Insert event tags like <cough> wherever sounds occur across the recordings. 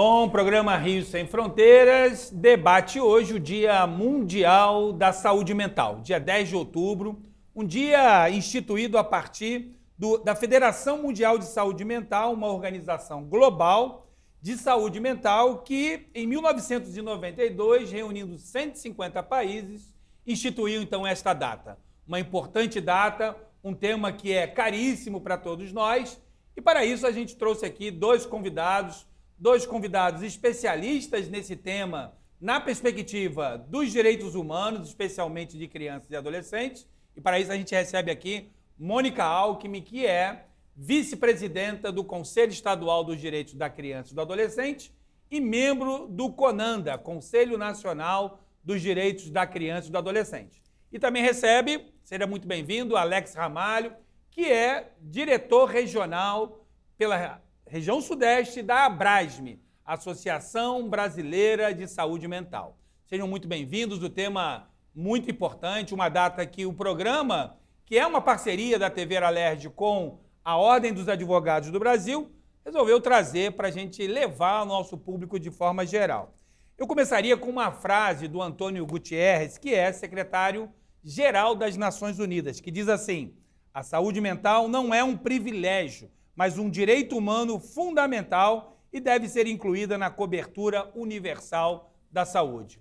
Bom, programa Rio Sem Fronteiras, debate hoje o Dia Mundial da Saúde Mental, dia 10 de outubro, um dia instituído a partir do, da Federação Mundial de Saúde Mental, uma organização global de saúde mental que, em 1992, reunindo 150 países, instituiu então esta data. Uma importante data, um tema que é caríssimo para todos nós, e para isso a gente trouxe aqui dois convidados dois convidados especialistas nesse tema, na perspectiva dos direitos humanos, especialmente de crianças e adolescentes. E para isso a gente recebe aqui Mônica Alckmin, que é vice-presidenta do Conselho Estadual dos Direitos da Criança e do Adolescente e membro do CONANDA, Conselho Nacional dos Direitos da Criança e do Adolescente. E também recebe, seja muito bem-vindo, Alex Ramalho, que é diretor regional pela região sudeste da Abrasme, Associação Brasileira de Saúde Mental. Sejam muito bem-vindos. O tema muito importante, uma data que o programa, que é uma parceria da TV Alerj com a Ordem dos Advogados do Brasil, resolveu trazer para a gente levar ao nosso público de forma geral. Eu começaria com uma frase do Antônio Gutierrez, que é secretário-geral das Nações Unidas, que diz assim: a saúde mental não é um privilégio, mas um direito humano fundamental e deve ser incluída na cobertura universal da saúde.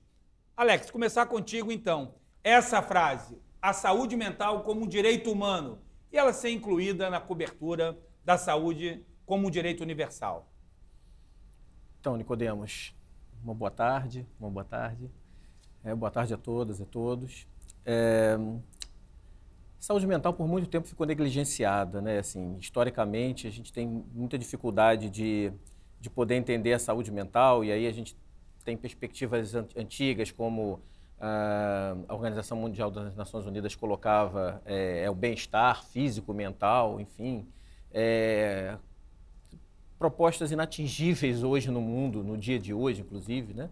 Alex, começar contigo então. Essa frase, a saúde mental como um direito humano, e ela ser incluída na cobertura da saúde como um direito universal. Então, Nicodemos, uma boa tarde, uma boa tarde. É, boa tarde a todas e a todos. É, Saúde mental por muito tempo ficou negligenciada, né? Assim, historicamente a gente tem muita dificuldade de, de poder entender a saúde mental e aí a gente tem perspectivas antigas como ah, a Organização Mundial das Nações Unidas colocava é, é o bem-estar físico, mental, enfim, é, propostas inatingíveis hoje no mundo, no dia de hoje, inclusive, né?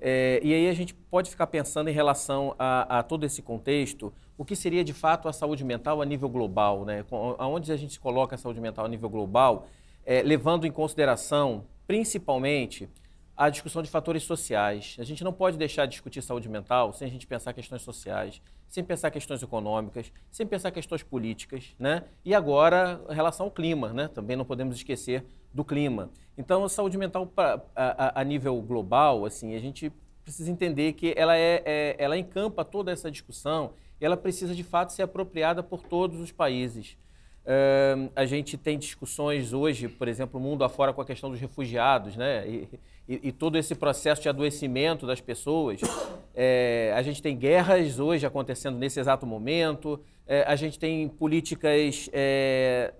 É, e aí a gente pode ficar pensando em relação a, a, todo esse contexto, o que seria de fato a saúde mental a nível global, né? Aonde a gente coloca a saúde mental a nível global, é, levando em consideração, principalmente, a discussão de fatores sociais. A gente não pode deixar de discutir saúde mental sem a gente pensar questões sociais, sem pensar questões econômicas, sem pensar questões políticas, né? E agora, em relação ao clima, né? Também não podemos esquecer do clima. Então, a saúde mental pra, a, a, nível global, assim, a gente precisa entender que ela, é, é, ela encampa toda essa discussão e ela precisa, de fato, ser apropriada por todos os países. Eh, a gente tem discussões hoje, por exemplo, mundo afora com a questão dos refugiados, né? E, e, e todo esse processo de adoecimento das pessoas. É, a gente tem guerras hoje acontecendo nesse exato momento. É, a gente tem políticas é,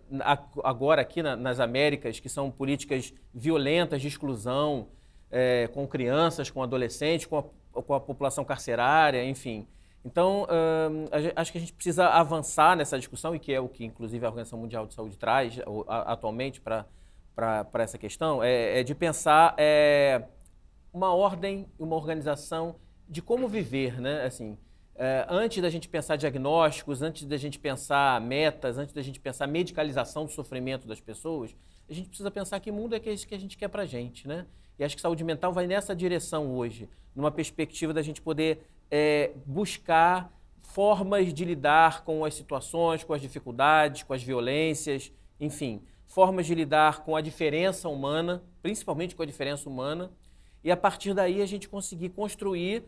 agora aqui na, nas Américas que são políticas violentas de exclusão é, com crianças, com adolescentes, com a, com a população carcerária, enfim. Então, hum, acho que a gente precisa avançar nessa discussão, e que é o que, inclusive, a Organização Mundial de Saúde traz atualmente para essa questão, é, é de pensar é, uma ordem, uma organização de como viver, né? Assim, eh, antes da gente pensar diagnósticos, antes da gente pensar metas, antes da gente pensar medicalização do sofrimento das pessoas, a gente precisa pensar que mundo é esse que a gente quer para a gente, né? E acho que saúde mental vai nessa direção hoje, numa perspectiva da gente poder é, buscar formas de lidar com as situações, com as dificuldades, com as violências, enfim, formas de lidar com a diferença humana, principalmente com a diferença humana, e a partir daí a gente conseguir construir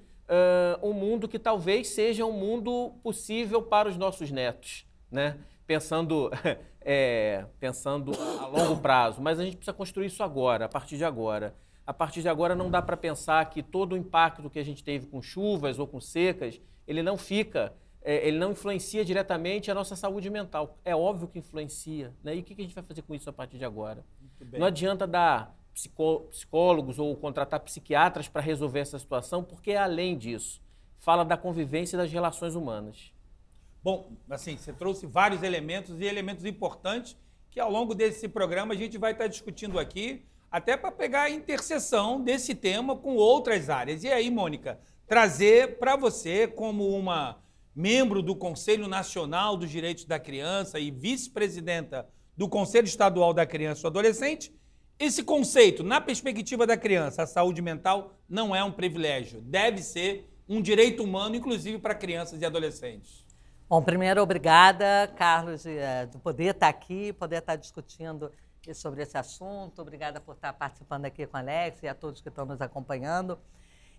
uh, um mundo que talvez seja um mundo possível para os nossos netos, né? Pensando, <laughs> é, pensando a longo prazo. Mas a gente precisa construir isso agora, a partir de agora. A partir de agora não dá para pensar que todo o impacto que a gente teve com chuvas ou com secas, ele não fica é, ele não influencia diretamente a nossa saúde mental. É óbvio que influencia. Né? E o que a gente vai fazer com isso a partir de agora? Não adianta dar psicó psicólogos ou contratar psiquiatras para resolver essa situação, porque além disso, fala da convivência e das relações humanas. Bom, assim, você trouxe vários elementos e elementos importantes que ao longo desse programa a gente vai estar tá discutindo aqui, até para pegar a interseção desse tema com outras áreas. E aí, Mônica, trazer para você, como uma membro do Conselho Nacional dos Direitos da Criança e vice-presidenta do Conselho Estadual da Criança e do Adolescente, esse conceito, na perspectiva da criança, a saúde mental não é um privilégio, deve ser um direito humano, inclusive para crianças e adolescentes. Bom, primeiro, obrigada, Carlos, eh, de poder estar tá aqui, poder estar tá discutindo sobre esse assunto. Obrigada por estar tá participando aqui com a Alex e a todos que estão nos acompanhando.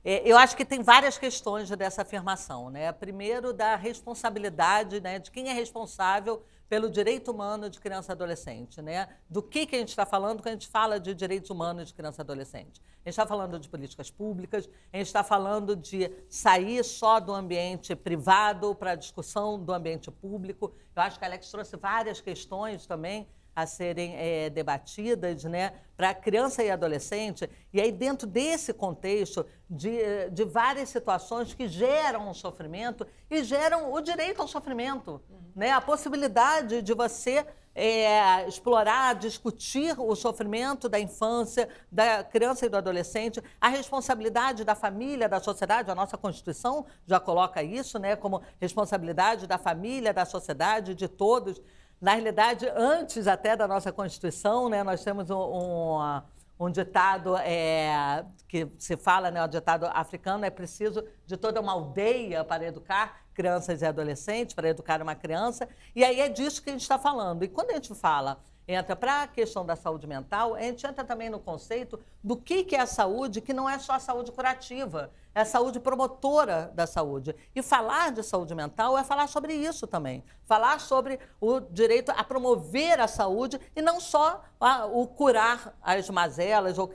Eh, eu acho que tem várias questões dessa afirmação. Né? Primeiro, da responsabilidade, né? de quem é responsável pelo direito humano de criança e adolescente, né? Do que, que a gente está falando quando a gente fala de direitos humanos de criança e adolescente? A gente está falando de políticas públicas, a gente está falando de sair só do ambiente privado para a discussão do ambiente público. Eu acho que a Alex trouxe várias questões também a serem é, debatidas né, para criança e adolescente. E aí, dentro desse contexto de, de várias situações que geram sofrimento e geram o direito ao sofrimento, uhum. né, a possibilidade de você é, explorar, discutir o sofrimento da infância, da criança e do adolescente, a responsabilidade da família, da sociedade, a nossa Constituição já coloca isso né, como responsabilidade da família, da sociedade, de todos. Na realidade, antes até da nossa Constituição, né, nós temos um, um, um ditado é, que se fala, né, o ditado africano, é preciso de toda uma aldeia para educar crianças e adolescentes, para educar uma criança. E aí é disso que a gente está falando. E quando a gente fala entra para a questão da saúde mental, a gente entra também no conceito do que, que é a saúde, que não é só a saúde curativa, é a saúde promotora da saúde. E falar de saúde mental é falar sobre isso também. Falar sobre o direito a promover a saúde e não só a, o curar as mazelas ou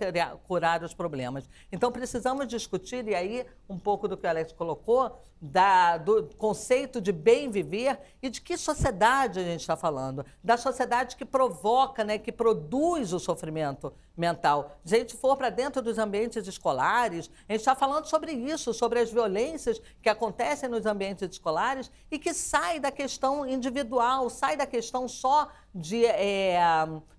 curar os problemas. Então, precisamos discutir, e aí um pouco do que o Alex colocou, da, do conceito de bem viver e de que sociedade a gente está falando. Da sociedade que provoca, né, que produz o sofrimento mental. Se a gente for para dentro dos ambientes escolares, a gente está falando sobre isso, sobre as violências que acontecem nos ambientes escolares e que sai da questão individual, sai da questão só de, é,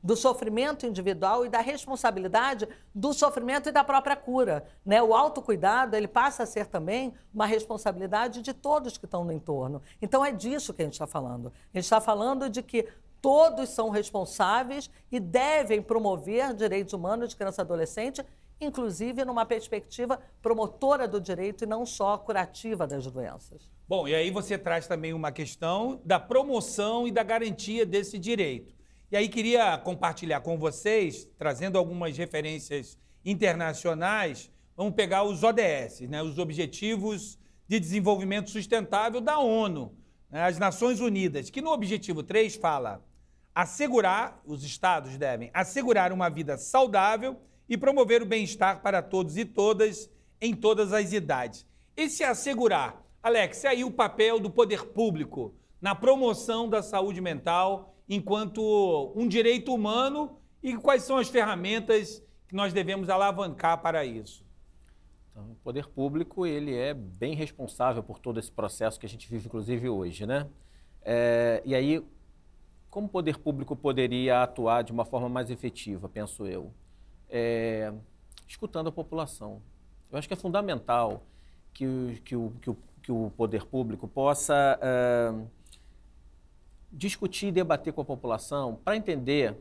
do sofrimento individual e da responsabilidade do sofrimento e da própria cura. Né? O autocuidado ele passa a ser também uma responsabilidade de todos que estão no entorno. Então é disso que a gente está falando. A gente está falando de que Todos são responsáveis e devem promover direitos humanos de criança e adolescente, inclusive numa perspectiva promotora do direito e não só curativa das doenças. Bom, e aí você traz também uma questão da promoção e da garantia desse direito. E aí queria compartilhar com vocês, trazendo algumas referências internacionais, vamos pegar os ODS, né, os Objetivos de Desenvolvimento Sustentável da ONU. Né, as Nações Unidas, que no objetivo 3 fala assegurar, os estados devem assegurar uma vida saudável e promover o bem-estar para todos e todas em todas as idades. E se assegurar, Alex, é aí o papel do poder público na promoção da saúde mental enquanto um direito humano e quais são as ferramentas que nós devemos alavancar para isso? Então, o poder público ele é bem responsável por todo esse processo que a gente vive, inclusive hoje, né? É, e aí, como o poder público poderia atuar de uma forma mais efetiva, penso eu? É, escutando a população. Eu acho que é fundamental que o, que o, que o, que o poder público possa é, discutir e debater com a população para entender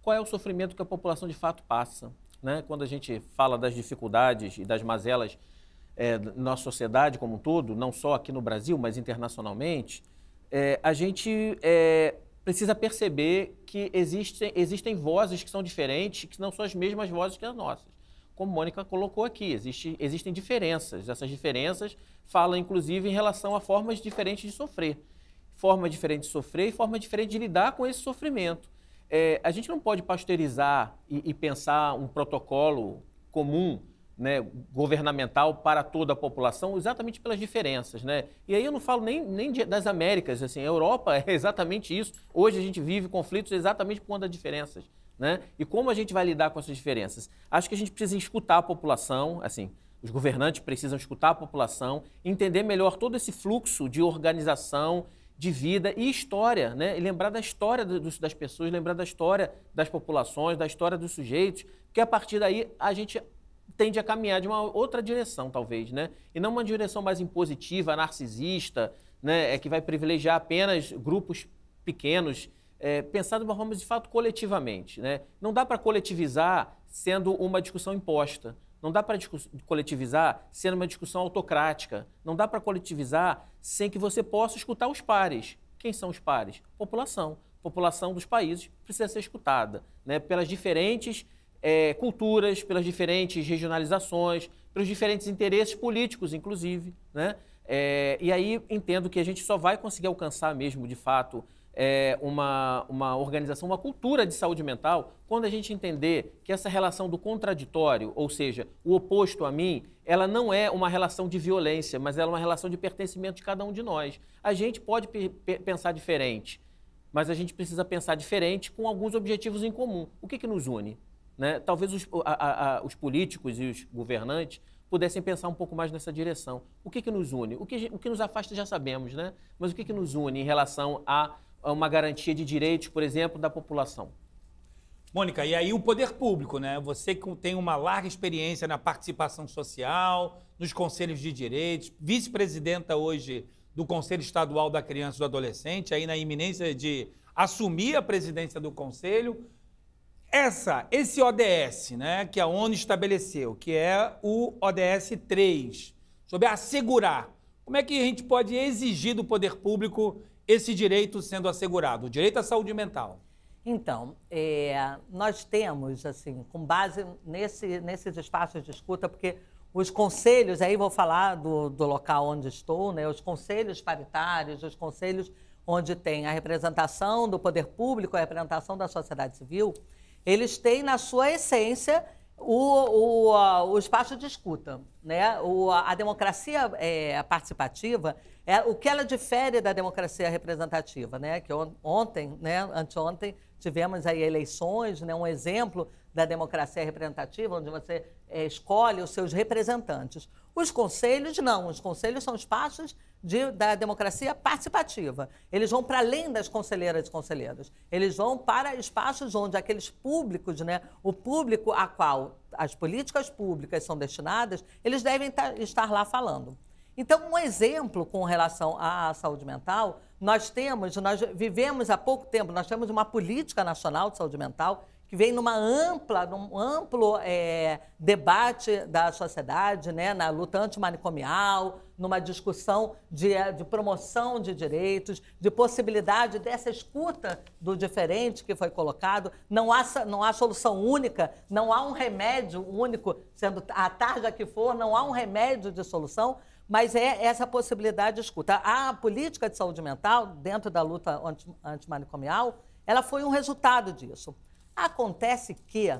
qual é o sofrimento que a população de fato passa né? quando a gente fala das dificuldades e das mazelas é, na sociedade como um todo, não só aqui no Brasil, mas internacionalmente, é, a gente é, precisa perceber que existem, existem vozes que são diferentes, que não são as mesmas vozes que as nossas. Como Mônica colocou aqui, existe, existem diferenças. Essas diferenças falam, inclusive, em relação a formas diferentes de sofrer. Forma diferente de sofrer e forma diferente de lidar com esse sofrimento. É, a gente não pode pasteurizar e, e pensar um protocolo comum né, governamental para toda a população, exatamente pelas diferenças. Né? E aí eu não falo nem, nem das Américas, assim, a Europa <laughs> é exatamente isso. Hoje a gente vive conflitos exatamente por conta das diferenças. Né? E como a gente vai lidar com essas diferenças? Acho que a gente precisa escutar a população, assim, os governantes precisam escutar a população, entender melhor todo esse fluxo de organização, de vida e história, né? E lembrar da história do, das pessoas, lembrar da história das populações, da história dos sujeitos, porque a partir daí a gente tende a caminhar de uma outra direção, talvez, né? E não uma direção mais impositiva, narcisista, né? É que vai privilegiar apenas grupos pequenos, é, pensar de uma forma de fato coletivamente, né? Não dá para coletivizar sendo uma discussão imposta. Não dá para coletivizar sendo uma discussão autocrática. Não dá para coletivizar sem que você possa escutar os pares. Quem são os pares? População. População dos países precisa ser escutada né? pelas diferentes é, culturas, pelas diferentes regionalizações, pelos diferentes interesses políticos, inclusive. Né? É, e aí entendo que a gente só vai conseguir alcançar mesmo, de fato, é, uma, uma organização, uma cultura de saúde mental, quando a gente entender que essa relação do contraditório, ou seja, o oposto a mim, ela não é uma relação de violência, mas ela é uma relação de pertencimento de cada um de nós. A gente pode pensar diferente, mas a gente precisa pensar diferente com alguns objetivos em comum. O que, que nos une? Né? Talvez os, a, a, os políticos e os governantes pudessem pensar um pouco mais nessa direção. O que, que nos une? O que, o que nos afasta já sabemos, né? Mas o que, que nos une em relação a uma garantia de direitos, por exemplo, da população. Mônica, e aí o poder público, né? Você que tem uma larga experiência na participação social, nos conselhos de direitos, vice-presidenta hoje do Conselho Estadual da Criança e do Adolescente, aí na iminência de assumir a presidência do conselho. Essa, esse ODS, né, que a ONU estabeleceu, que é o ODS 3, sobre assegurar. Como é que a gente pode exigir do poder público esse direito sendo assegurado, o direito à saúde mental? Então, é, nós temos, assim, com base nesse, nesses espaços de escuta, porque os conselhos, aí vou falar do, do local onde estou, né, os conselhos paritários, os conselhos onde tem a representação do poder público, a representação da sociedade civil, eles têm na sua essência o, o, o espaço de escuta. Né? O, a democracia é, participativa é, o que ela difere da democracia representativa, né? Que ontem, né, anteontem, tivemos aí eleições, né, um exemplo da democracia representativa, onde você é, escolhe os seus representantes. Os conselhos, não. Os conselhos são espaços de, da democracia participativa. Eles vão para além das conselheiras e conselheiros. Eles vão para espaços onde aqueles públicos, né, o público a qual as políticas públicas são destinadas, eles devem tá, estar lá falando. Então, um exemplo com relação à saúde mental, nós temos, nós vivemos há pouco tempo, nós temos uma política nacional de saúde mental que vem numa ampla, num amplo é, debate da sociedade, né, na luta antimanicomial, numa discussão de, é, de, promoção de direitos, de possibilidade dessa escuta do diferente que foi colocado. Não há, não há solução única, não há um remédio único, sendo a tarja que for, não há um remédio de solução, mas é essa possibilidade de escuta. A política de saúde mental, dentro da luta antimanicomial, ela foi um resultado disso. Acontece que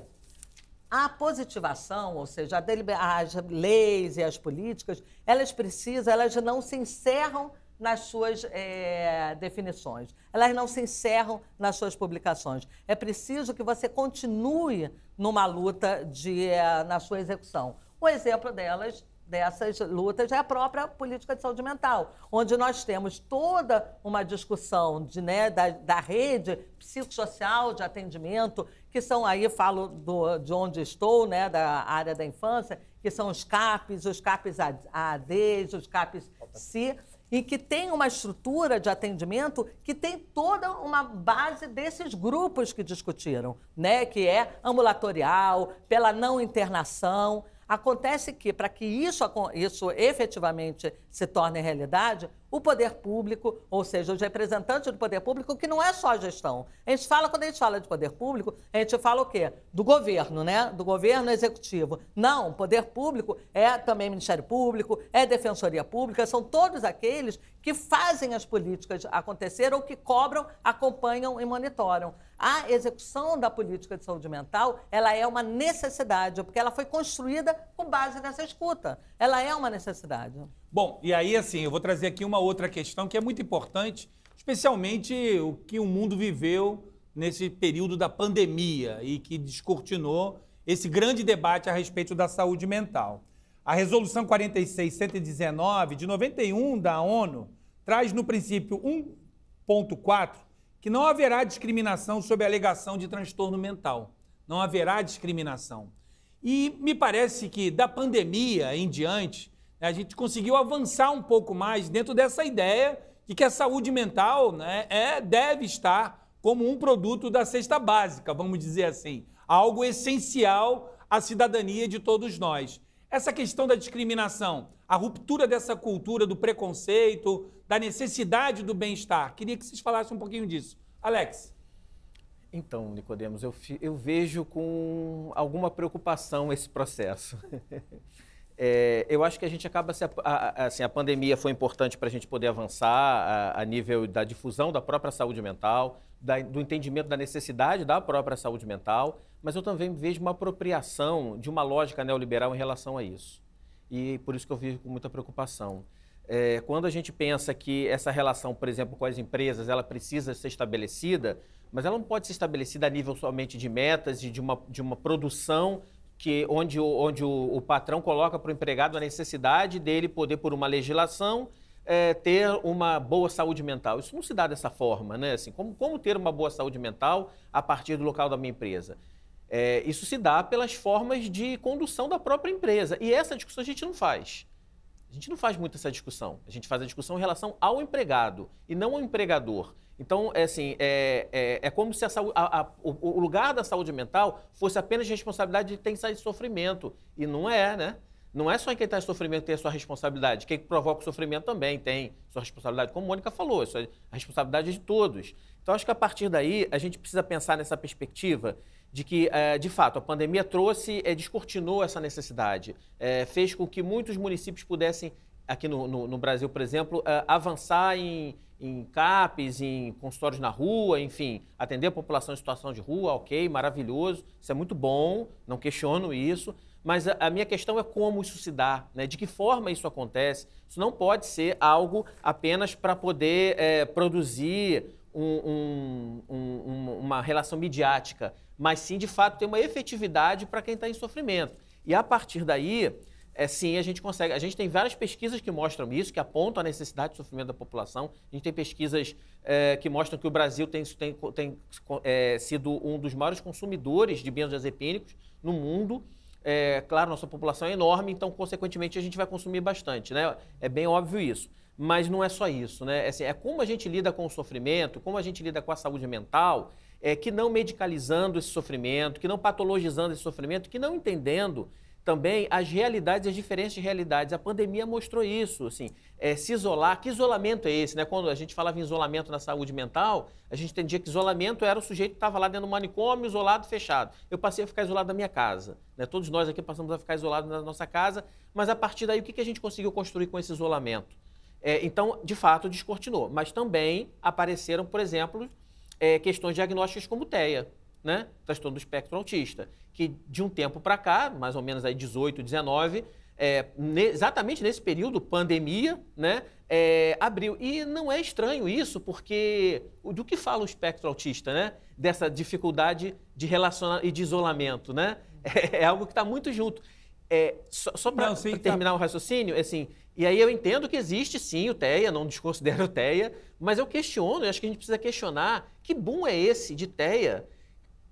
a positivação, ou seja, as leis e as políticas, elas precisam, elas não se encerram nas suas é, definições, elas não se encerram nas suas publicações. É preciso que você continue numa luta de, eh, na sua execução. O exemplo delas dessas lutas é a própria política de saúde mental, onde nós temos toda uma discussão de, né, da, da rede psicossocial de atendimento, que são aí, falo do, de onde estou, né, da área da infância, que são os CAPs, os CAPs ADs, os CAPs c e que tem uma estrutura de atendimento que tem toda uma base desses grupos que discutiram, né, que é ambulatorial, pela não internação, Acontece que, para que isso, isso efetivamente se torne realidade, o poder público, ou seja, os representantes do poder público, que não é só a gestão. A gente fala, quando a gente fala de poder público, a gente fala o quê? Do governo, né? Do governo executivo. Não, poder público é também Ministério Público, é Defensoria Pública, são todos aqueles que fazem as políticas acontecer ou que cobram, acompanham e monitoram. A execução da política de saúde mental, ela é uma necessidade, porque ela foi construída com base nessa escuta. Ela é uma necessidade. Bom, e aí assim, eu vou trazer aqui uma outra questão que é muito importante, especialmente o que o mundo viveu nesse período da pandemia e que descortinou esse grande debate a respeito da saúde mental. A resolução 46119 de 91 da ONU traz no princípio 1.4 que não haverá discriminação sob a alegação de transtorno mental. Não haverá discriminação. E me parece que da pandemia em diante, né, a gente conseguiu avançar um pouco mais dentro dessa ideia de que a saúde mental né, é, deve estar como um produto da cesta básica, vamos dizer assim, algo essencial à cidadania de todos nós. Essa questão da discriminação, a ruptura dessa cultura do preconceito, da necessidade do bem-estar. Queria que vocês falassem um pouquinho disso. Alex. Então, Nicodemos, eu, eu vejo com alguma preocupação esse processo. <laughs> É, eu acho que a gente acaba se. A, a, assim, a pandemia foi importante para a gente poder avançar a, a, nível da difusão da própria saúde mental, da, do entendimento da necessidade da própria saúde mental, mas eu também vejo uma apropriação de uma lógica neoliberal em relação a isso. E por isso que eu vivo com muita preocupação. É, quando a gente pensa que essa relação, por exemplo, com as empresas, ela precisa ser estabelecida, mas ela não pode ser estabelecida a nível somente de metas e de uma, de uma produção que onde, onde o, o patrão coloca para o empregado a necessidade dele poder, por uma legislação, é, ter uma boa saúde mental. Isso não se dá dessa forma, né? Assim, como, como ter uma boa saúde mental a partir do local da minha empresa? É, isso se dá pelas formas de condução da própria empresa. E essa discussão a gente não faz. A gente não faz muito essa discussão. A gente faz a discussão em relação ao empregado e não ao empregador. Então, é assim, é, é, é como se a saúde, a, a, o, o lugar da saúde mental fosse apenas responsabilidade de quem sai de sofrimento. E não é, né? Não é só quem está em sofrimento tem a sua responsabilidade. Quem provoca o sofrimento também tem sua responsabilidade, como a Mônica falou, isso é a responsabilidade de todos. Então, acho que a partir daí, a gente precisa pensar nessa perspectiva de que, é, de fato, a pandemia trouxe, é, descortinou essa necessidade, é, fez com que muitos municípios pudessem aqui no, no, no Brasil, por exemplo, eh, avançar em, em CAPs, em consultórios na rua, enfim, atender a população em situação de rua, ok, maravilhoso, isso é muito bom, não questiono isso, mas a, a minha questão é como isso se dá, né? de que forma isso acontece. Isso não pode ser algo apenas para poder é, produzir um, um, um, uma relação midiática, mas sim, de fato, ter uma efetividade para quem está em sofrimento. E a partir daí, é, sim, a gente consegue. A gente tem várias pesquisas que mostram isso, que apontam a necessidade de sofrimento da população. A gente tem pesquisas é, que mostram que o Brasil tem, tem, tem é, sido um dos maiores consumidores de benzodiazepínicos no mundo. É, claro, nossa população é enorme, então, consequentemente, a gente vai consumir bastante, né? É bem óbvio isso. Mas não é só isso, né? É, assim, é como a gente lida com o sofrimento, como a gente lida com a saúde mental, é, que não medicalizando esse sofrimento, que não patologizando esse sofrimento, que não entendendo também as realidades, as diferentes realidades. A pandemia mostrou isso, assim, é, se isolar. Que isolamento é esse, né? Quando a gente falava em isolamento na saúde mental, a gente entendia que isolamento era o sujeito que estava lá dentro do manicômio, isolado, fechado. Eu passei a ficar isolado da minha casa, né? Todos nós aqui passamos a ficar isolados na nossa casa, mas a partir daí, o que, que a gente conseguiu construir com esse isolamento? É, então, de fato, descortinou. Mas também apareceram, por exemplo, é, questões diagnósticas como TEA né? Transtorno do espectro autista, que de um tempo para cá, mais ou menos aí 18, 19, é, ne, exatamente nesse período, pandemia, né? É, abriu. E não é estranho isso, porque do que fala o espectro autista, né? Dessa dificuldade de relacionar e de isolamento, né? <laughs> É, é algo que está muito junto. É, só, só para tá. terminar tá... o raciocínio, é assim, e aí eu entendo que existe sim o TEA, não desconsidero o TEA, mas eu questiono, eu acho que a gente precisa questionar que boom é esse de TEA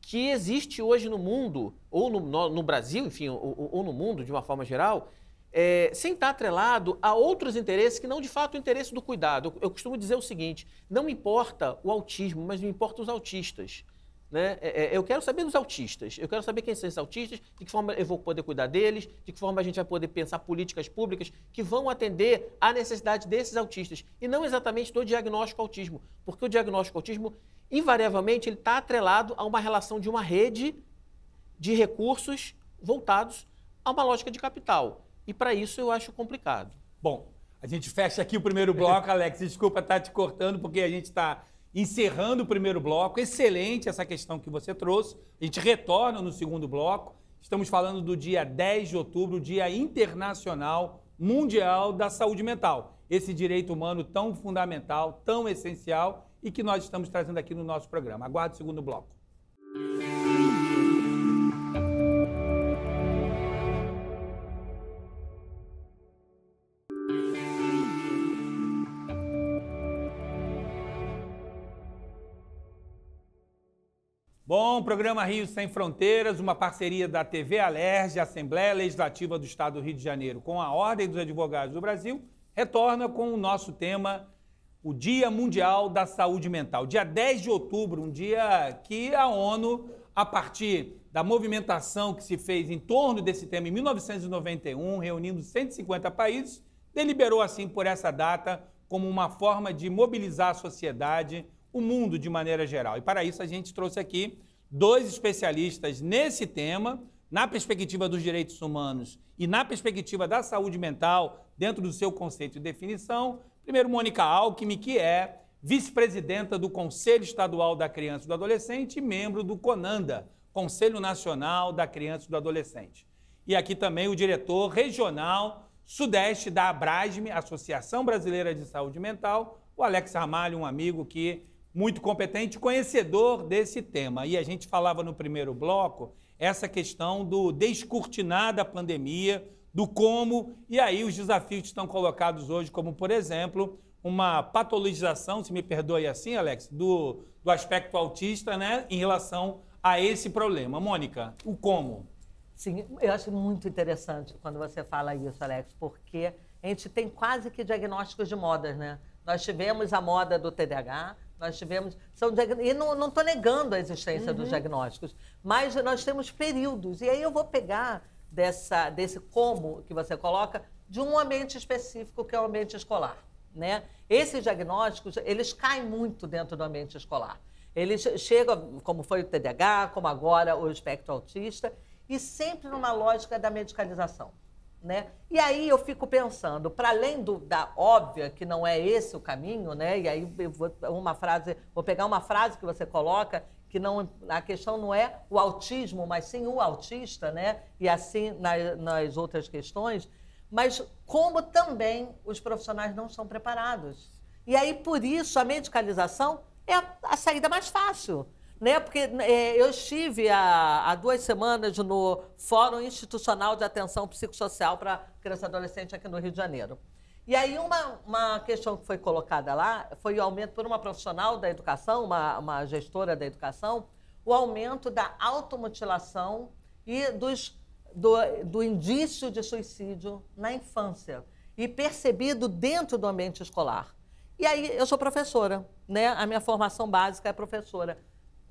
que existe hoje no mundo, ou no, no, no Brasil, enfim, ou, ou, no mundo de uma forma geral, é, sem estar atrelado a outros interesses que não de fato o interesse do cuidado. Eu, eu costumo dizer o seguinte: não importa o autismo, mas me importam os autistas. Né? É, é, eu quero saber dos autistas, eu quero saber quem são esses autistas, de que forma eu vou poder cuidar deles, de que forma a gente vai poder pensar políticas públicas que vão atender à necessidade desses autistas e não exatamente do diagnóstico autismo, porque o diagnóstico autismo, invariavelmente, ele está atrelado a uma relação de uma rede de recursos voltados a uma lógica de capital. E para isso eu acho complicado. Bom, a gente fecha aqui o primeiro bloco, Alex. Desculpa estar te cortando, porque a gente está encerrando o primeiro bloco. Excelente essa questão que você trouxe. A gente retorna no segundo bloco. Estamos falando do dia 10 de outubro, Dia Internacional Mundial da Saúde Mental. Esse direito humano tão fundamental, tão essencial e que nós estamos trazendo aqui no nosso programa. Aguarde o segundo bloco. programa Rio Sem Fronteiras, uma parceria da TV Alerj, Assembleia Legislativa do Estado do Rio de Janeiro, com a Ordem dos Advogados do Brasil, retorna com o nosso tema, o Dia Mundial da Saúde Mental. Dia 10 de outubro, um dia que a ONU, a partir da movimentação que se fez em torno desse tema em 1991, reunindo 150 países, deliberou assim por essa data como uma forma de mobilizar a sociedade, o mundo de maneira geral. E para isso a gente trouxe aqui dois especialistas nesse tema, na perspectiva dos direitos humanos e na perspectiva da saúde mental, dentro do seu conceito e definição. Primeiro, Mônica Alckmin, que é vice-presidenta do Conselho Estadual da Criança e do Adolescente e membro do CONANDA, Conselho Nacional da Criança e do Adolescente. E aqui também o diretor regional sudeste da ABRASME, Associação Brasileira de Saúde Mental, o Alex Ramalho, um amigo que muito competente, conhecedor desse tema. E a gente falava no primeiro bloco essa questão do descortinar da pandemia, do como, e aí os desafios que estão colocados hoje, como, por exemplo, uma patologização, se me perdoe assim, Alex, do, do aspecto autista, né, em relação a esse problema. Mônica, o como? Sim, eu acho muito interessante quando você fala isso, Alex, porque a gente tem quase que diagnósticos de modas, né? Nós tivemos a moda do TDAH, nós tivemos. São, e não estou negando a existência uhum. dos diagnósticos, mas nós temos períodos. E aí eu vou pegar dessa, desse como que você coloca de um ambiente específico, que é o ambiente escolar. Né? Esses diagnósticos, eles caem muito dentro do ambiente escolar. Eles chegam, como foi o TDAH, como agora o espectro autista, e sempre numa lógica da medicalização. Né? E aí eu fico pensando, para além do, da óbvia, que não é esse o caminho, né? e aí eu vou, uma frase, vou pegar uma frase que você coloca, que não, a questão não é o autismo, mas sim o autista, né? e assim na, nas outras questões, mas como também os profissionais não são preparados. E aí, por isso, a medicalização é a, a saída mais fácil né? Porque né, é, eu estive há, há, duas semanas no Fórum Institucional de Atenção Psicossocial para Criança e Adolescente aqui no Rio de Janeiro. E aí uma, uma questão que foi colocada lá foi o aumento por uma profissional da educação, uma, uma gestora da educação, o aumento da automutilação e dos, do, do indício de suicídio na infância e percebido dentro do ambiente escolar. E aí eu sou professora, né? A minha formação básica é professora.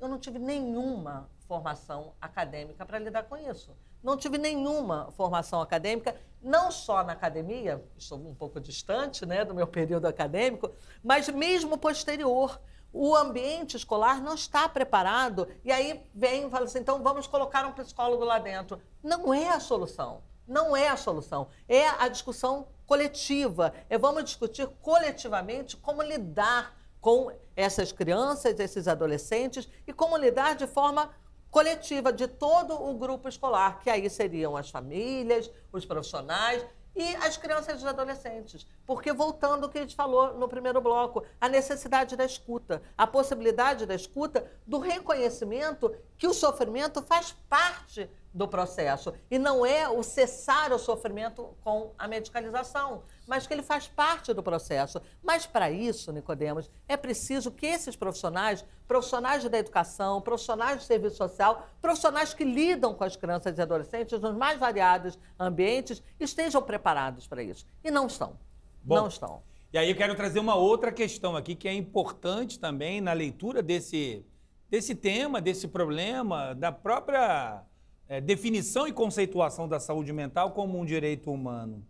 Eu não tive nenhuma formação acadêmica para lidar com isso. Não tive nenhuma formação acadêmica, não só na academia, estou um pouco distante né, do meu período acadêmico, mas mesmo posterior. O ambiente escolar não está preparado. E aí vem e fala assim: então vamos colocar um psicólogo lá dentro. Não é a solução. Não é a solução. É a discussão coletiva. É vamos discutir coletivamente como lidar com essas crianças, esses adolescentes e como lidar de forma coletiva de todo o grupo escolar, que aí seriam as famílias, os profissionais e as crianças e os adolescentes. Porque, voltando ao que a gente falou no primeiro bloco, a necessidade da escuta, a possibilidade da escuta, do reconhecimento que o sofrimento faz parte do processo. E não é o cessar o sofrimento com a medicalização, mas que ele faz parte do processo. Mas para isso, Nicodemos, é preciso que esses profissionais, profissionais da educação, profissionais do serviço social, profissionais que lidam com as crianças e adolescentes nos mais variados ambientes, estejam preparados para isso. E não estão. Bom, não estão. E aí eu quero trazer uma outra questão aqui que é importante também na leitura desse desse tema, desse problema, da própria é, definição e conceituação da saúde mental como um direito humano.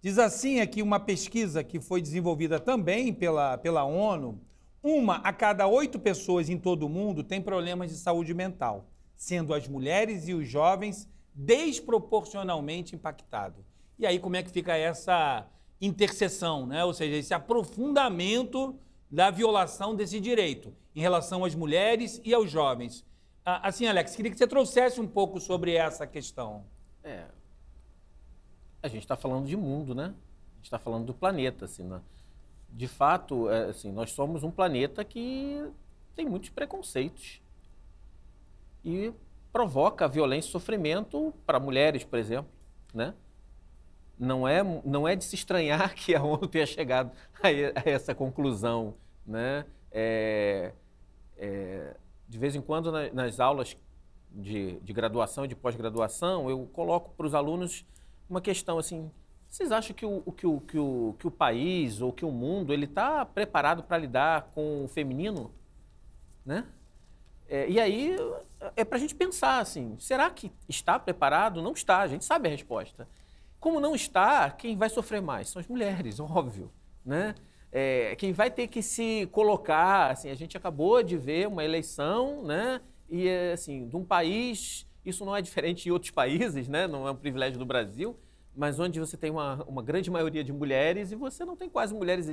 Diz assim aqui uma pesquisa que foi desenvolvida também pela, pela ONU: uma a cada oito pessoas em todo o mundo tem problemas de saúde mental, sendo as mulheres e os jovens desproporcionalmente impactados. E aí, como é que fica essa interseção, né? ou seja, esse aprofundamento da violação desse direito em relação às mulheres e aos jovens? Ah, assim, Alex, queria que você trouxesse um pouco sobre essa questão. É. A gente está falando de mundo, né? A gente está falando do planeta, assim, né? De fato, é, assim, nós somos um planeta que tem muitos preconceitos e provoca violência e sofrimento para mulheres, por exemplo, né? Não é, não é de se estranhar <laughs> que a ONU tenha chegado a essa conclusão, né? É, é, de vez em quando, na, nas aulas de, de graduação e de pós-graduação, eu coloco para os alunos uma questão assim, vocês acham que o, que o, que o, que o país ou que o mundo ele está preparado para lidar com o feminino? Né? É, e aí é para a gente pensar assim, será que está preparado? Não está, a gente sabe a resposta. Como não está, quem vai sofrer mais? São as mulheres, óbvio. Né? é, quem vai ter que se colocar, assim, a gente acabou de ver uma eleição, né? E assim, de um país, isso não é diferente em outros <laughs> países, né? Não é um privilégio do Brasil, mas onde você tem uma, uma grande maioria de mulheres e você não tem quase mulheres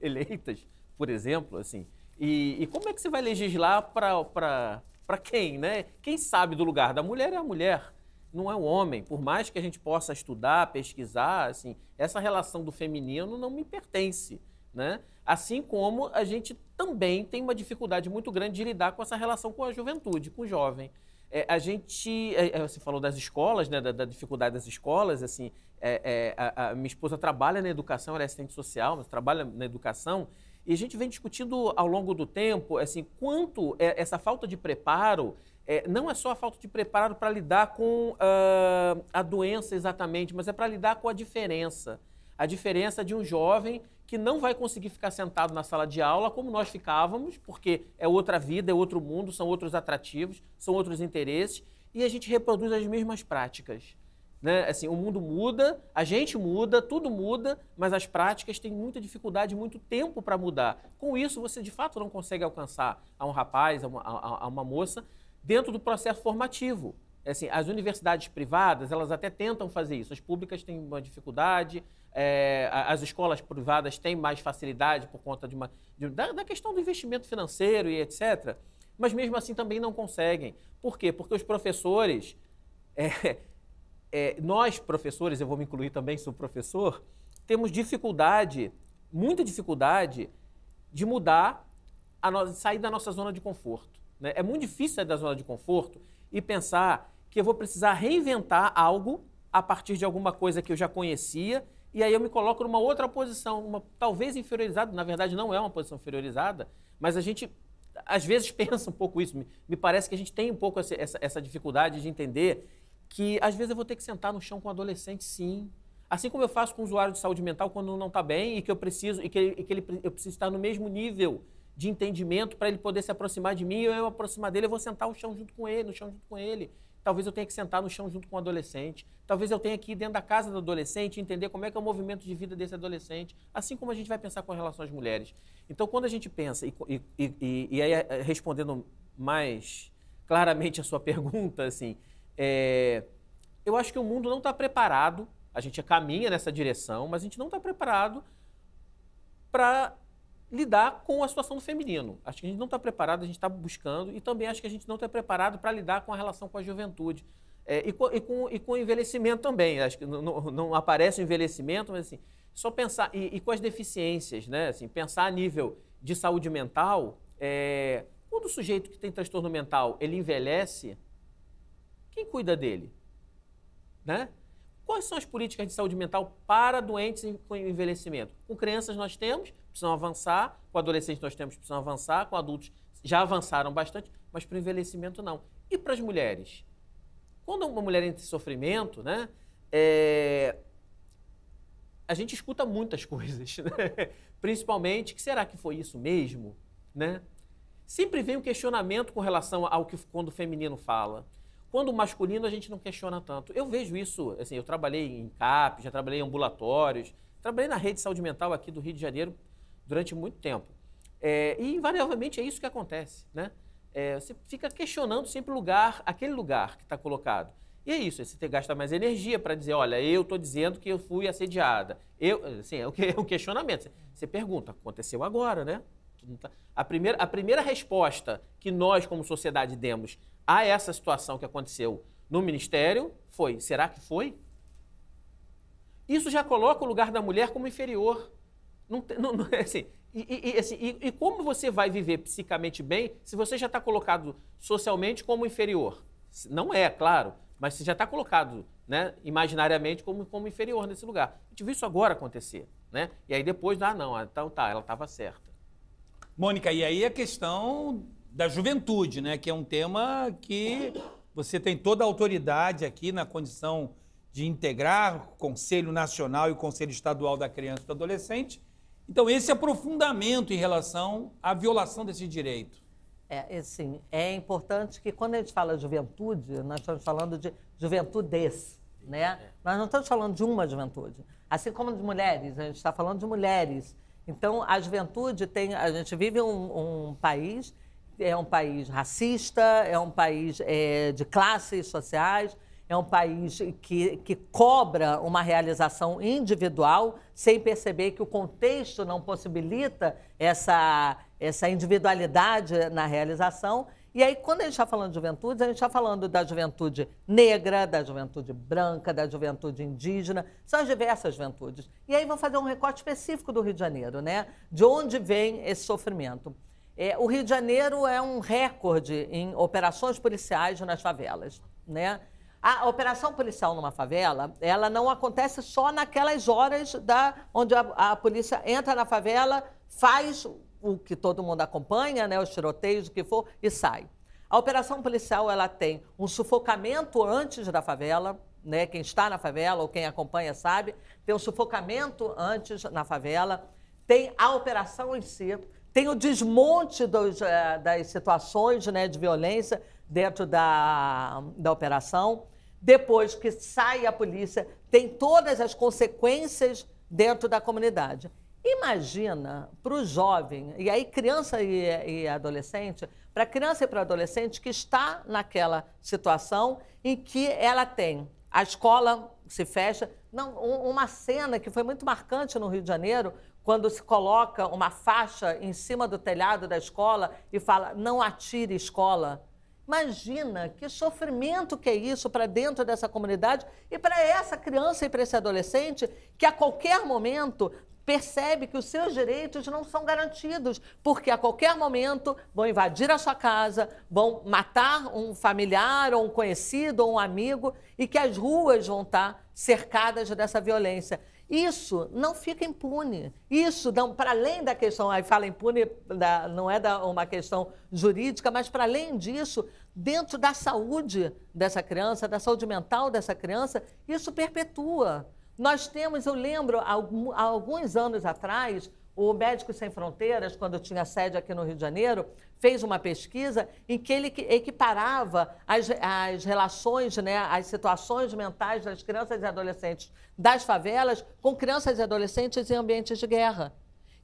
eleitas, por exemplo, assim. E, e como é que você vai legislar para quem, né? Quem sabe do lugar da mulher é a mulher, não é o homem. Por mais que a gente possa estudar, pesquisar, assim, essa relação do feminino não me pertence. Né? Assim como a gente também tem uma dificuldade muito grande de lidar com essa relação com a juventude, com o jovem. É, a gente, é, é você falou das escolas, né, da, da dificuldade das escolas, assim, é, é, a, a minha esposa trabalha na educação, ela é assistente social, mas trabalha na educação, e a gente vem discutindo ao longo do tempo, assim, quanto é, essa falta de preparo é, não é só a falta de preparo para lidar com uh, a doença exatamente, mas é para lidar com a diferença. A diferença de um jovem que não vai conseguir ficar sentado na sala de aula como nós ficávamos, porque é outra vida, é outro mundo, são outros atrativos, são outros interesses, e a gente reproduz as mesmas práticas. Né? Assim, o mundo muda, a gente muda, tudo muda, mas as práticas têm muita dificuldade, muito tempo para mudar. Com isso, você de fato não consegue alcançar a um rapaz, a uma, a, uma moça, dentro do processo formativo. É assim, as universidades privadas, elas até tentam fazer isso, as públicas têm uma dificuldade, é, as escolas privadas têm mais facilidade por conta de uma, de, da, da questão do investimento financeiro e etc. Mas mesmo assim também não conseguem. Por quê? Porque os professores, <laughs> é, é, nós professores, eu vou me incluir também, sou professor, temos dificuldade, muita dificuldade, de mudar, a no, sair da nossa zona de conforto. Né? É muito difícil sair da zona de conforto e pensar que eu vou precisar reinventar algo a partir de alguma coisa que eu já conhecia e aí eu me coloco numa outra posição, uma talvez inferiorizada, na verdade não é uma posição inferiorizada, mas a gente às vezes <laughs> pensa um pouco isso. Me, me parece que a gente tem um pouco essa, essa, essa, dificuldade de entender que às vezes eu vou ter que sentar no chão com um adolescente, sim. Assim como eu faço com o usuário de saúde mental quando não está bem e que eu preciso, e que, e que ele, eu preciso estar no mesmo nível de entendimento para ele poder se aproximar de mim, eu, eu aproximar dele, eu vou sentar no chão junto com ele, no chão junto com ele. Talvez eu tenha que sentar no chão junto com o um adolescente. Talvez eu tenha que ir dentro da casa do adolescente e entender como é que é o movimento de vida desse adolescente, assim como a gente vai pensar com relação às mulheres. Então, quando a gente pensa, e, e, e, e aí eh, respondendo mais claramente a sua <laughs> pergunta, assim, é, eu acho que o mundo não está preparado, a gente caminha nessa direção, mas a gente não está preparado para lidar com a situação do feminino. Acho que a gente não está preparado, a gente está buscando, e também acho que a gente não está preparado para lidar com a relação com a juventude. É, e, com, e, com, e, com, o envelhecimento também. Acho que não, aparece o envelhecimento, mas assim, só pensar. E, e, com as deficiências, né? Assim, pensar a nível de saúde mental. É, quando o sujeito que tem transtorno mental ele envelhece, quem cuida dele? Né? Quais são as políticas de saúde mental para doentes com envelhecimento? Com crianças nós temos, precisam avançar, com adolescentes nós temos precisam avançar, com adultos já avançaram bastante, mas para o envelhecimento não. E para as mulheres? Quando uma mulher entra em sofrimento, né, é... a gente escuta muitas <laughs> coisas, né? principalmente que será que foi isso mesmo? Né? Sempre vem um questionamento com relação ao que quando o feminino fala. Quando o masculino a gente não questiona tanto. Eu vejo isso, assim, eu trabalhei em CAP, já trabalhei em ambulatórios, trabalhei na rede de saúde mental aqui do Rio de Janeiro durante muito tempo. É, e invariavelmente é isso que acontece, né? É, você fica questionando sempre o lugar, aquele lugar que está colocado. E é isso, você gasta mais energia para dizer, olha, eu estou dizendo que eu fui assediada. Eu, assim, é, é um questionamento. Você pergunta, aconteceu agora, né? Tá, a primeira, a primeira resposta que nós, como sociedade, demos a essa situação que aconteceu no Ministério foi, será que foi? Isso já coloca o lugar da mulher como inferior. Não, não, é assim, e, e, assim e, e, como você vai viver psicamente bem se você já está colocado socialmente como inferior? Não é, claro, mas você já está colocado né, imaginariamente como, como inferior nesse lugar. A gente viu isso agora acontecer. Né? E aí depois, ah, não, então tá, ela estava certa. Mônica, e aí a questão da juventude, né? que é um tema que você tem toda a autoridade aqui na condição de integrar o Conselho Nacional e o Conselho Estadual da Criança e do Adolescente, então, esse aprofundamento em relação à violação desse direito. É, assim, é importante que quando a gente fala juventude, nós estamos falando de juventudes, né? Nós não estamos falando de uma juventude. Assim como de mulheres, a gente está falando de mulheres. Então, a juventude tem... A gente vive um, um país, é um país racista, é um país é, de classes sociais, é um país que, que cobra uma realização individual, sem perceber que o contexto não possibilita essa, essa individualidade na realização. E aí, quando a gente está falando de juventude, a gente está falando da juventude negra, da juventude branca, da juventude indígena, são as diversas juventudes. E aí, vou fazer um recorte específico do Rio de Janeiro, né? De onde vem esse sofrimento? É, o Rio de Janeiro é um recorde em operações policiais nas favelas, né? A operação policial numa favela, ela não acontece só naquelas horas da, onde a, a polícia entra na favela, faz o que todo mundo acompanha, né, os tiroteios, o que for, e sai. A operação policial ela tem um sufocamento antes da favela, né? Quem está na favela ou quem acompanha sabe, tem um sufocamento antes na favela, tem a operação em si, tem o desmonte dos, eh, das situações né, de violência dentro da, da operação depois que sai a polícia, tem todas as consequências dentro da comunidade. Imagina para o jovem, e aí criança e, e adolescente, para criança e para adolescente que está naquela situação em que ela tem a escola se fecha. Não, uma cena que foi muito marcante no Rio de Janeiro, quando se coloca uma faixa em cima do telhado da escola e fala: não atire escola Imagina que sofrimento que é isso para dentro dessa comunidade e para essa criança e para esse adolescente que a qualquer momento percebe que os seus direitos não são garantidos, porque a qualquer momento vão invadir a sua casa, vão matar um familiar ou um conhecido ou um amigo e que as ruas vão estar cercadas dessa violência. Isso não fica impune. Isso, para além da questão, aí fala impune, da, não é da, uma questão jurídica, mas para além disso, dentro da saúde dessa criança, da saúde mental dessa criança, isso perpetua. Nós temos, eu lembro, há alguns anos atrás, o médico Sem Fronteiras, quando tinha sede aqui no Rio de Janeiro, fez uma pesquisa em que ele equiparava as, as relações, né, as situações mentais das crianças e adolescentes das favelas com crianças e adolescentes em ambientes de guerra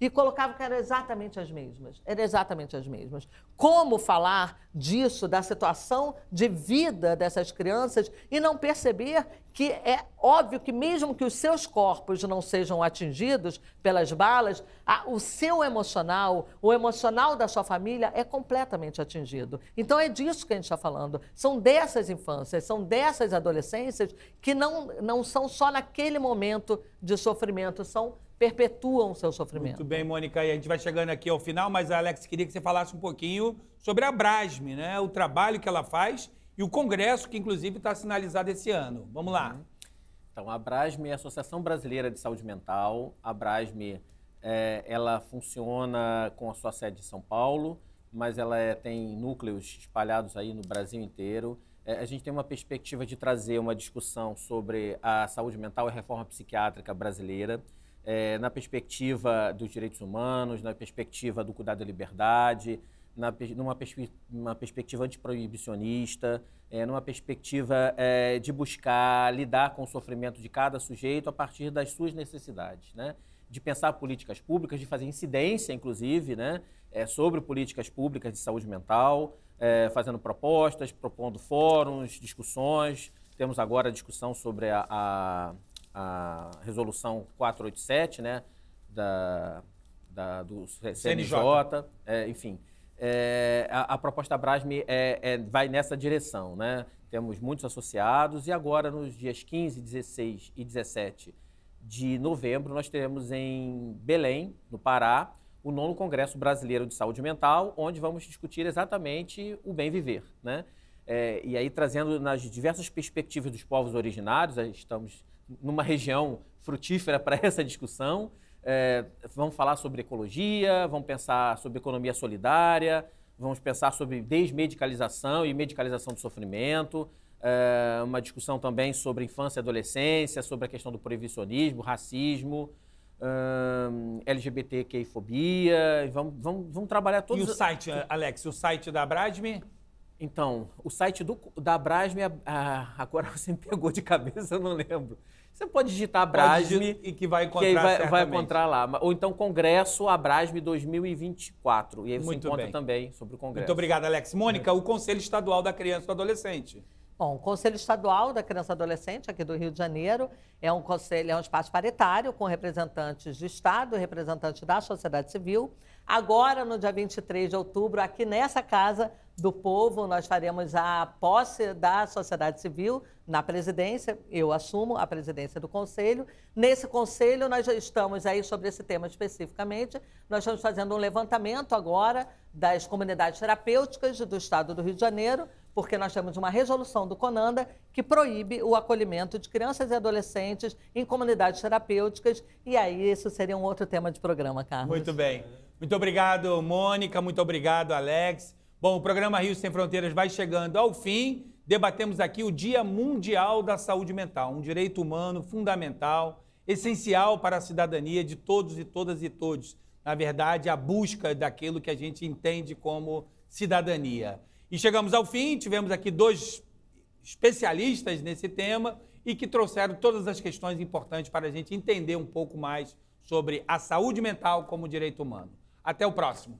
e colocava que eram exatamente as mesmas. Eram exatamente as mesmas. Como falar disso, da situação de vida dessas crianças e não perceber que é óbvio que, mesmo que os seus corpos não sejam atingidos pelas balas, a, o seu emocional, o emocional da sua família é completamente atingido. Então é disso que a gente está falando. São dessas infâncias, são dessas adolescências que não, não são só naquele momento de sofrimento, são perpetuam o seu sofrimento. Muito bem, Mônica, e a gente vai chegando aqui ao final, mas a Alex queria que você falasse um pouquinho sobre a Brasme, né? O trabalho que ela faz e o congresso que inclusive está sinalizado esse ano. Vamos lá. Uhum. Então, a Brasme é a Associação Brasileira de Saúde Mental. A Brasme é, ela funciona com a sua sede em São Paulo, mas ela é, tem núcleos espalhados aí no Brasil inteiro. É, a gente tem uma perspectiva de trazer uma discussão sobre a saúde mental e a reforma psiquiátrica brasileira é, na perspectiva dos direitos humanos, na perspectiva do cuidado da liberdade, na, numa perspe perspectiva antiproibicionista, é, numa perspectiva é, de buscar lidar com o sofrimento de cada sujeito a partir das suas necessidades, né? de pensar políticas públicas, de fazer incidência, inclusive, né? É, sobre políticas públicas de saúde mental, é, fazendo propostas, propondo fóruns, discussões. Temos agora a discussão sobre a, a a resolução 487, né, da, da do CNJ, CNJ. É, enfim. É, a, a, proposta da Brasme é, é, vai nessa direção, né? Temos muitos associados e agora, nos dias 15, 16 e 17 de novembro, nós teremos em Belém, no Pará, o nono Congresso Brasileiro de Saúde Mental, onde vamos discutir exatamente o bem viver, né? É, e aí trazendo nas diversas perspectivas dos povos originários, estamos numa região frutífera para <laughs> essa discussão. É, vamos falar sobre ecologia, vamos pensar sobre economia solidária, vamos pensar sobre desmedicalização e medicalização do sofrimento, é, uma discussão também sobre infância e adolescência, sobre a questão do proibicionismo, racismo, um, é, LGBTQI-fobia. Vamos, vamos, vamos trabalhar todos... E o site, Alex, o site da Abrasme? Então, o site do, da Abrasme, ah, agora <laughs> você me pegou de cabeça, eu não lembro. Você pode digitar Abrasme e que vai encontrar, que vai, vai, encontrar lá. Ou então Congresso Abrasme 2024. E aí você Muito encontra bem. também sobre o Congresso. Muito obrigado, Alex. É. Mônica, o Conselho Estadual da Criança e do Adolescente. Bom, o Conselho Estadual da Criança e Adolescente aqui do Rio de Janeiro é um conselho, é um espaço paritário com representantes de Estado, representantes da sociedade civil, Agora, no dia 23 de outubro, aqui nessa Casa do Povo, nós faremos a posse da sociedade civil na presidência. Eu assumo a presidência do Conselho. Nesse Conselho, nós já estamos aí sobre esse tema especificamente. Nós estamos fazendo um levantamento agora das comunidades terapêuticas do Estado do Rio de Janeiro porque nós temos uma resolução do CONANDA que proíbe o acolhimento de crianças e adolescentes em comunidades terapêuticas, e aí isso seria um outro tema de programa, Carlos. Muito bem. Muito obrigado, Mônica. Muito obrigado, Alex. Bom, o programa Rio Sem Fronteiras vai chegando ao fim. Debatemos aqui o Dia Mundial da Saúde Mental, um direito humano fundamental, essencial para a cidadania de todos e todas e todos. Na verdade, a busca daquilo que a gente entende como cidadania. E chegamos ao fim, tivemos aqui dois especialistas nesse tema e que trouxeram todas as questões importantes para a gente entender um pouco mais sobre a saúde mental como direito humano. Até o próximo.